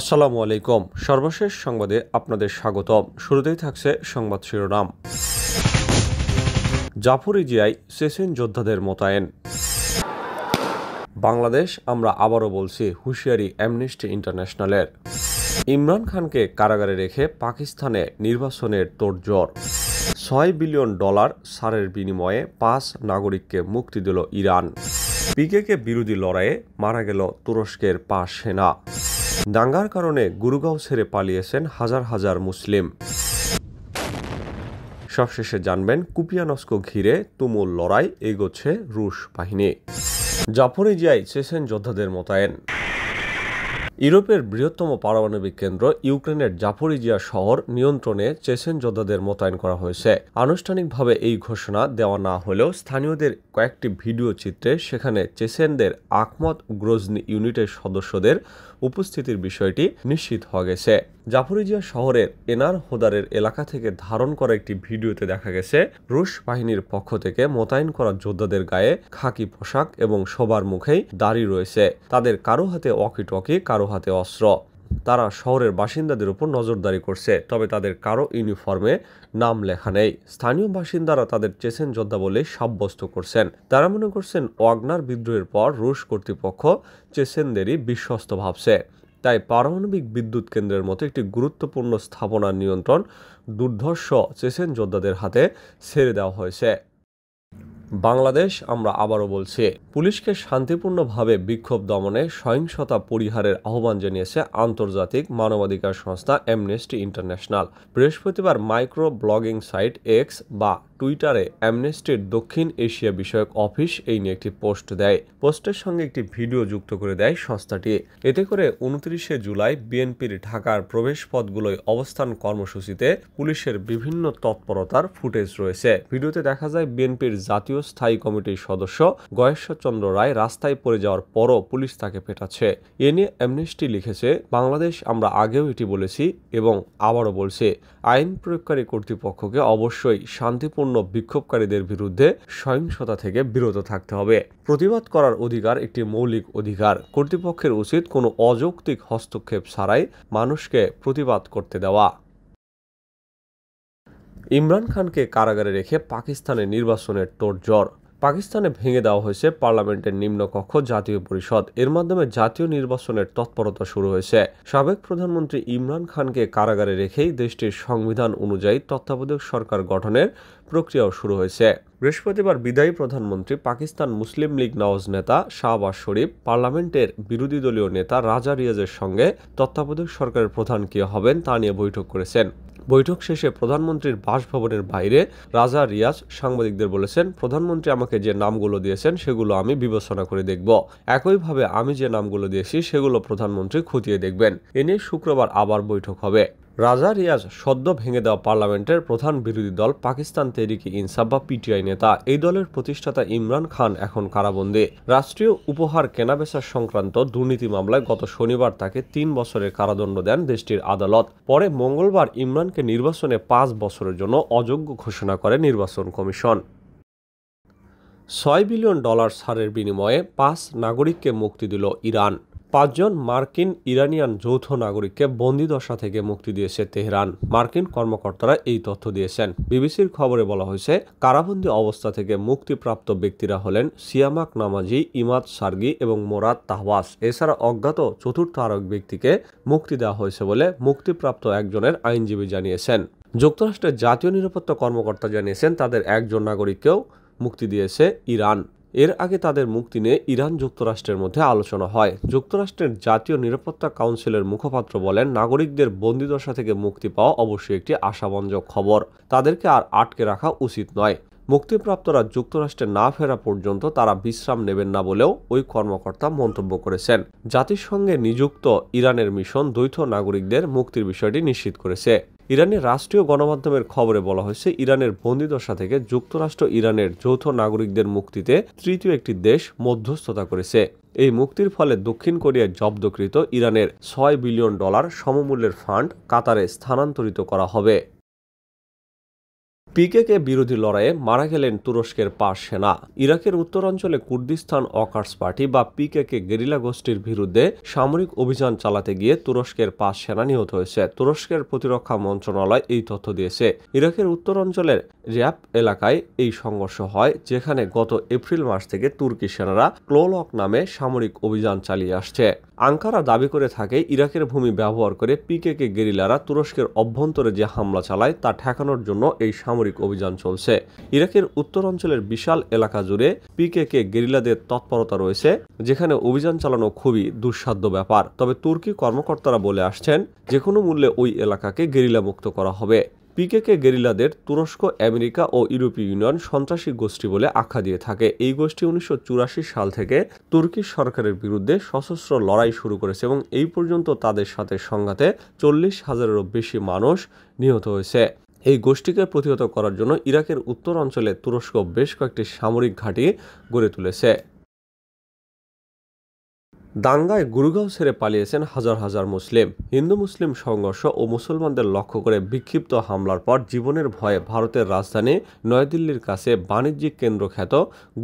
আসসালামু আলাইকুম সর্বশেষ সংবাদে আপনাদের স্বাগতম শুরুতেই থাকছে সংবাদ শিরোনাম জাফর ইজিআই সেসেন যোদ্ধাদের মোতায়েন বাংলাদেশ আমরা আবারও বলছি হুঁশিয়ারি অ্যামনেস্টি ইন্টারন্যাশনালের ইমরান খানকে কারাগারে রেখে পাকিস্তানে নির্বাচনের তোড়জোড় ছয় বিলিয়ন ডলার সারের বিনিময়ে পাঁচ নাগরিককে মুক্তি দিল ইরান পিকেকে বিরোধী লড়াইয়ে মারা গেল তুরস্কের পা সেনা দাঙ্গার কারণে গুরুগাঁও ছেড়ে পালিয়েছেন হাজার হাজার মুসলিম সবশেষে জানবেন কুপিয়ানস্ক ঘিরে তুমুল লড়াই এগোচ্ছে রুশ বাহিনী জাফরে জিয়াই চেছেন যোদ্ধাদের মোতায়েন ইউরোপের বৃহত্তম পারমাণবিক কেন্দ্র ইউক্রেনের জাফরিজিয়া শহর নিয়ন্ত্রণে চেসেন যোদ্ধাদের মোতায়েন করা হয়েছে আনুষ্ঠানিকভাবে এই ঘোষণা দেওয়া না হলেও স্থানীয়দের কয়েকটি ভিডিও চিত্রে সেখানে চেসেনদের আকমত গ্রোজনি ইউনিটের সদস্যদের উপস্থিতির বিষয়টি নিশ্চিত হওয়া গেছে জাফরিজিয়া শহরের এনার হোদারের এলাকা থেকে ধারণ করা একটি ভিডিওতে দেখা গেছে রুশ বাহিনীর পক্ষ থেকে মোতায়েন করা যোদ্ধাদের গায়ে খাকি পোশাক এবং সবার মুখেই দাড়ি রয়েছে তাদের কারো হাতে অকিটকি কারো হাতে অস্ত্র তারা শহরের বাসিন্দাদের উপর নজরদারি করছে তবে তাদের কারো ইউনিফর্মে নাম লেখা নেই স্থানীয় বাসিন্দারা তাদের চেসেন যোদ্ধা বলে সাব্যস্ত করছেন তারা মনে করছেন ওয়াগনার বিদ্রোহের পর রুশ কর্তৃপক্ষ চেচেনদেরই বিশ্বস্ত ভাবছে তাই পারমাণবিক বিদ্যুৎ কেন্দ্রের মতো একটি গুরুত্বপূর্ণ স্থাপনার নিয়ন্ত্রণ দুর্ধর্ষ চেসেন যোদ্ধাদের হাতে ছেড়ে দেওয়া হয়েছে বাংলাদেশ আমরা আবারও বলছি পুলিশকে শান্তিপূর্ণভাবে বিক্ষোভ দমনে সহিংসতা পরিহারের আহ্বান জানিয়েছে আন্তর্জাতিক মানবাধিকার সংস্থা অ্যামনেস্টি ইন্টারন্যাশনাল বৃহস্পতিবার মাইক্রো ব্লগিং সাইট এক্স বা টুইটারে অ্যামনেস্টির দক্ষিণ এশিয়া বিষয়ক অফিস এই নিয়ে একটি পোস্ট দেয় পোস্টের সঙ্গে একটি ভিডিও যুক্ত করে দেয় সংস্থাটি এতে করে উনত্রিশে জুলাই বিএনপির ঢাকার প্রবেশ পথগুলোয় অবস্থান কর্মসূচিতে পুলিশের বিভিন্ন তৎপরতার ফুটেজ রয়েছে ভিডিওতে দেখা যায় বিএনপির জাতীয় স্থায়ী কমিটির সদস্য গয়েশ্বরচন্দ্র রায় রাস্তায় পড়ে যাওয়ার পরও পুলিশ তাকে পেটাচ্ছে এ নিয়ে অ্যামনেস্টি লিখেছে বাংলাদেশ আমরা আগেও এটি বলেছি এবং আবারও বলছে আইন প্রয়োগকারী কর্তৃপক্ষকে অবশ্যই শান্তিপূর্ণ অন্য বিক্ষোভকারীদের বিরুদ্ধে সহিংসতা থেকে বিরত থাকতে হবে প্রতিবাদ করার অধিকার একটি মৌলিক অধিকার কর্তৃপক্ষের উচিত কোনো অযৌক্তিক হস্তক্ষেপ ছাড়াই মানুষকে প্রতিবাদ করতে দেওয়া ইমরান খানকে কারাগারে রেখে পাকিস্তানে নির্বাচনের তোড়জোড় পাকিস্তানে ভেঙে দেওয়া হয়েছে পার্লামেন্টের নিম্নকক্ষ জাতীয় পরিষদ এর মাধ্যমে জাতীয় নির্বাচনের তৎপরতা শুরু হয়েছে সাবেক প্রধানমন্ত্রী ইমরান খানকে কারাগারে রেখেই দেশটির সংবিধান অনুযায়ী তত্ত্বাবধায়ক সরকার গঠনের প্রক্রিয়াও শুরু হয়েছে বৃহস্পতিবার বিদায়ী প্রধানমন্ত্রী পাকিস্তান মুসলিম লীগ নওয়াজ নেতা শাহবাজ শরীফ পার্লামেন্টের বিরোধী দলীয় নেতা রাজা রিয়াজের সঙ্গে তত্ত্বাবধায়ক সরকারের প্রধান কে হবেন তা নিয়ে বৈঠক করেছেন বৈঠক শেষে প্রধানমন্ত্রীর বাসভবনের বাইরে রাজা রিয়াজ সাংবাদিকদের বলেছেন প্রধানমন্ত্রী আমাকে যে নামগুলো দিয়েছেন সেগুলো আমি বিবেচনা করে দেখব একইভাবে আমি যে নামগুলো দিয়েছি সেগুলো প্রধানমন্ত্রী খতিয়ে দেখবেন এ নিয়ে শুক্রবার আবার বৈঠক হবে রাজা রিয়াজ সদ্য ভেঙে দেওয়া পার্লামেন্টের প্রধান বিরোধী দল পাকিস্তান তেরিকি ইনসাফ বা পিটিআই নেতা এই দলের প্রতিষ্ঠাতা ইমরান খান এখন কারাবন্দী রাষ্ট্রীয় উপহার কেনাবেচা সংক্রান্ত দুর্নীতি মামলায় গত শনিবার তাকে তিন বছরের কারাদণ্ড দেন দেশটির আদালত পরে মঙ্গলবার ইমরানকে নির্বাচনে পাঁচ বছরের জন্য অযোগ্য ঘোষণা করে নির্বাচন কমিশন ছয় বিলিয়ন ডলার ছাড়ের বিনিময়ে পাঁচ নাগরিককে মুক্তি দিল ইরান পাঁচজন মার্কিন ইরানিয়ান যৌথ নাগরিককে বন্দিদশা থেকে মুক্তি দিয়েছে তেহরান মার্কিন কর্মকর্তারা এই তথ্য দিয়েছেন বিবিসির খবরে বলা হয়েছে কারাবন্দী অবস্থা থেকে মুক্তিপ্রাপ্ত ব্যক্তিরা হলেন সিয়ামাক নামাজি ইমাদ সার্গি এবং মোরাদ তাহওয়াস এছাড়া অজ্ঞাত চতুর্থ আরক ব্যক্তিকে মুক্তি দেওয়া হয়েছে বলে মুক্তিপ্রাপ্ত একজনের আইনজীবী জানিয়েছেন যুক্তরাষ্ট্রের জাতীয় নিরাপত্তা কর্মকর্তা জানিয়েছেন তাদের একজন নাগরিককেও মুক্তি দিয়েছে ইরান এর আগে তাদের মুক্তি নিয়ে ইরান যুক্তরাষ্ট্রের মধ্যে আলোচনা হয় যুক্তরাষ্ট্রের জাতীয় নিরাপত্তা কাউন্সিলের মুখপাত্র বলেন নাগরিকদের বন্দিদশা থেকে মুক্তি পাওয়া অবশ্যই একটি আশাবঞ্জক খবর তাদেরকে আর আটকে রাখা উচিত নয় মুক্তিপ্রাপ্তরা যুক্তরাষ্ট্রে না ফেরা পর্যন্ত তারা বিশ্রাম নেবেন না বলেও ওই কর্মকর্তা মন্তব্য করেছেন জাতিসংঘে নিযুক্ত ইরানের মিশন দ্বৈত নাগরিকদের মুক্তির বিষয়টি নিশ্চিত করেছে ইরানের রাষ্ট্রীয় গণমাধ্যমের খবরে বলা হয়েছে ইরানের বন্দিদশা থেকে যুক্তরাষ্ট্র ইরানের যৌথ নাগরিকদের মুক্তিতে তৃতীয় একটি দেশ মধ্যস্থতা করেছে এই মুক্তির ফলে দক্ষিণ কোরিয়ায় জব্দকৃত ইরানের ছয় বিলিয়ন ডলার সমমূল্যের ফান্ড কাতারে স্থানান্তরিত করা হবে পিকেকে বিরোধী লড়াইয়ে মারা গেলেন তুরস্কের পা সেনা ইরাকের উত্তরাঞ্চলে কুর্দিস্তান অকার্স পার্টি বা পিকেকে গেরিলা গোষ্ঠীর বিরুদ্ধে সামরিক অভিযান চালাতে গিয়ে তুরস্কের পা সেনা নিহত হয়েছে তুরস্কের প্রতিরক্ষা মন্ত্রণালয় এই তথ্য দিয়েছে ইরাকের উত্তরাঞ্চলের র্যাব এলাকায় এই সংঘর্ষ হয় যেখানে গত এপ্রিল মাস থেকে তুর্কি সেনারা ক্লোলক নামে সামরিক অভিযান চালিয়ে আসছে আঙ্কারা দাবি করে থাকে ইরাকের ভূমি ব্যবহার করে পিকেকে গেরিলারা তুরস্কের অভ্যন্তরে যে হামলা চালায় তা ঠেকানোর জন্য এই সামরিক অভিযান চলছে ইরাকের উত্তরাঞ্চলের বিশাল এলাকা জুড়ে পিকেকে গেরিলাদের তৎপরতা রয়েছে যেখানে অভিযান চালানো খুবই দুঃসাধ্য ব্যাপার তবে তুর্কি কর্মকর্তারা বলে আসছেন যে কোনো মূল্যে ওই এলাকাকে গেরিলা মুক্ত করা হবে পিকেকে গেরিলাদের তুরস্ক আমেরিকা ও ইউরোপীয় ইউনিয়ন সন্ত্রাসী গোষ্ঠী বলে আখ্যা দিয়ে থাকে এই গোষ্ঠী উনিশশো সাল থেকে তুর্কি সরকারের বিরুদ্ধে সশস্ত্র লড়াই শুরু করেছে এবং এই পর্যন্ত তাদের সাথে সংঘাতে চল্লিশ হাজারেরও বেশি মানুষ নিহত হয়েছে এই গোষ্ঠীকে প্রতিহত করার জন্য ইরাকের উত্তর অঞ্চলে তুরস্ক বেশ কয়েকটি সামরিক ঘাঁটি গড়ে তুলেছে দাঙ্গায় গুরুগাঁও ছেড়ে পালিয়েছেন হাজার হাজার মুসলিম হিন্দু মুসলিম সংঘর্ষ ও মুসলমানদের লক্ষ্য করে বিক্ষিপ্ত হামলার পর জীবনের ভয়ে ভারতের রাজধানী নয়াদিল্লির কাছে বাণিজ্যিক কেন্দ্র খ্যাত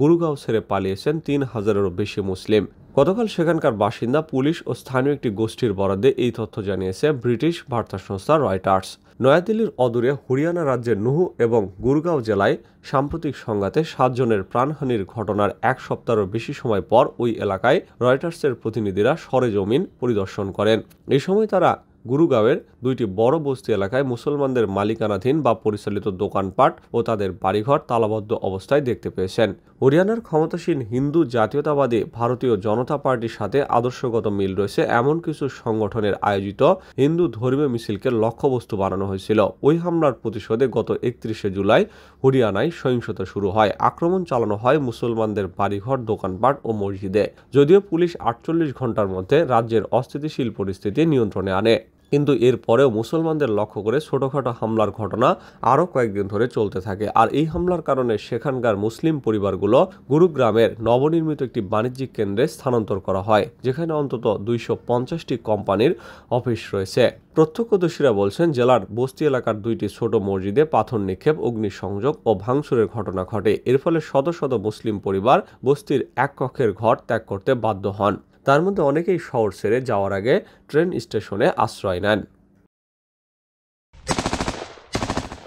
গুরুগাঁও ছেড়ে পালিয়েছেন তিন হাজারেরও বেশি মুসলিম গতকাল সেখানকার বাসিন্দা পুলিশ ও স্থানীয় একটি গোষ্ঠীর বরাদ্দে এই তথ্য জানিয়েছে ব্রিটিশ বার্তা সংস্থা রয়টার্স নয়াদিল্লির অদূরে হরিয়ানা রাজ্যের নুহু এবং গুরগাঁও জেলায় সাম্প্রতিক সংঘাতে সাতজনের প্রাণহানির ঘটনার এক সপ্তাহেরও বেশি সময় পর ওই এলাকায় রয়টার্সের প্রতিনিধিরা সরেজমিন পরিদর্শন করেন এই সময় তারা গুরুগাঁওয়ের দুইটি বড় বস্তি এলাকায় মুসলমানদের মালিকানাধীন বা পরিচালিত দোকানপাট ও তাদের বাড়িঘর তালাবদ্ধ অবস্থায় দেখতে পেয়েছেন হরিয়ানার ক্ষমতাসীন হিন্দু জাতীয়তাবাদী ভারতীয় জনতা পার্টির সাথে আদর্শগত মিল রয়েছে এমন কিছু সংগঠনের আয়োজিত হিন্দু ধর্মীয় মিছিলকে লক্ষ্যবস্তু বানানো হয়েছিল ওই হামলার প্রতিশোধে গত একত্রিশে জুলাই হরিয়ানায় সহিংসতা শুরু হয় আক্রমণ চালানো হয় মুসলমানদের বাড়িঘর দোকানপাট ও মসজিদে যদিও পুলিশ আটচল্লিশ ঘন্টার মধ্যে রাজ্যের অস্থিতিশীল পরিস্থিতি নিয়ন্ত্রণে আনে কিন্তু এর পরেও মুসলমানদের লক্ষ্য করে ছোটোখাটো হামলার ঘটনা আরও কয়েকদিন ধরে চলতে থাকে আর এই হামলার কারণে সেখানকার মুসলিম পরিবারগুলো গুরুগ্রামের নবনির্মিত একটি বাণিজ্যিক কেন্দ্রে স্থানান্তর করা হয় যেখানে অন্তত দুইশো পঞ্চাশটি কোম্পানির অফিস রয়েছে প্রত্যক্ষদর্শীরা বলছেন জেলার বস্তি এলাকার দুইটি ছোট মসজিদে পাথর নিক্ষেপ অগ্নিসংযোগ ও ভাঙচুরের ঘটনা ঘটে এর ফলে শত শত মুসলিম পরিবার বস্তির এক কক্ষের ঘর ত্যাগ করতে বাধ্য হন তার মধ্যে অনেকেই শহর ছেড়ে যাওয়ার আগে ট্রেন স্টেশনে আশ্রয় নেন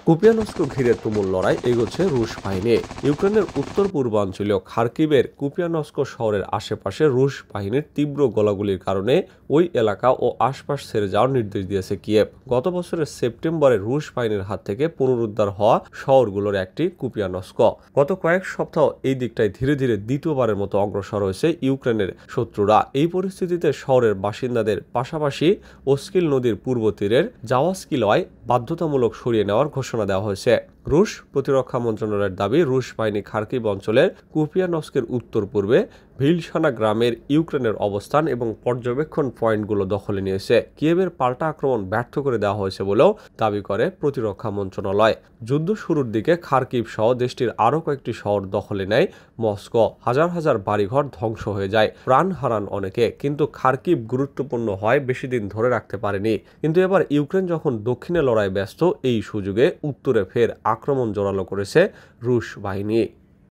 কুপিয়ানস্ক ঘিরে তুমুল লড়াই এগোচ্ছে রুশ বাহিনী ইউক্রেনের উত্তর পূর্বাঞ্চলীয় খার্কিবের কুপিয়ানস্ক শহরের আশেপাশে রুশ বাহিনীর তীব্র গোলাগুলির কারণে ওই এলাকা ও আশপাশ ছেড়ে যাওয়ার নির্দেশ দিয়েছে কিয়েভ গত বছরের সেপ্টেম্বরে রুশ বাহিনীর হাত থেকে পুনরুদ্ধার হওয়া শহরগুলোর একটি কুপিয়ানস্ক গত কয়েক সপ্তাহ এই দিকটায় ধীরে ধীরে দ্বিতীয়বারের মতো অগ্রসর হয়েছে ইউক্রেনের শত্রুরা এই পরিস্থিতিতে শহরের বাসিন্দাদের পাশাপাশি ওস্কিল নদীর পূর্ব তীরের জাওয়াস্কিলয় বাধ্যতামূলক সরিয়ে নেওয়ার ঘোষণা 我得好些。রুশ প্রতিরক্ষা মন্ত্রণালয়ের দাবি রুশ বাহিনী খার্কিব অঞ্চলের কুপিয়ানস্কের উত্তর পূর্বে ভিলসানা গ্রামের ইউক্রেনের অবস্থান এবং পর্যবেক্ষণ পয়েন্টগুলো দখলে নিয়েছে কিয়েবের পাল্টা আক্রমণ ব্যর্থ করে দেওয়া হয়েছে বলেও দাবি করে প্রতিরক্ষা মন্ত্রণালয় যুদ্ধ শুরুর দিকে খার্কিব সহ দেশটির আরও কয়েকটি শহর দখলে নেয় মস্কো হাজার হাজার বাড়িঘর ধ্বংস হয়ে যায় প্রাণ হারান অনেকে কিন্তু খার্কিব গুরুত্বপূর্ণ হয় বেশি দিন ধরে রাখতে পারেনি কিন্তু এবার ইউক্রেন যখন দক্ষিণে লড়াই ব্যস্ত এই সুযোগে উত্তরে ফের আক্রমণ জোরালো করেছে রুশ বাহিনী